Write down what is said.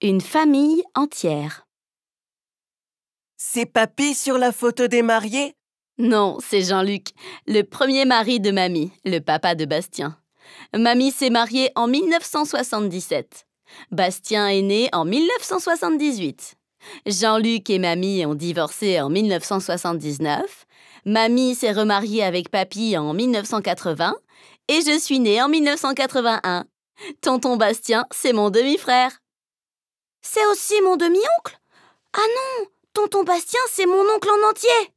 Une famille entière. C'est papy sur la photo des mariés Non, c'est Jean-Luc, le premier mari de mamie, le papa de Bastien. Mamie s'est mariée en 1977. Bastien est né en 1978. Jean-Luc et mamie ont divorcé en 1979. Mamie s'est remariée avec papy en 1980. Et je suis née en 1981. Tonton Bastien, c'est mon demi-frère. C'est aussi mon demi-oncle Ah non Tonton Bastien, c'est mon oncle en entier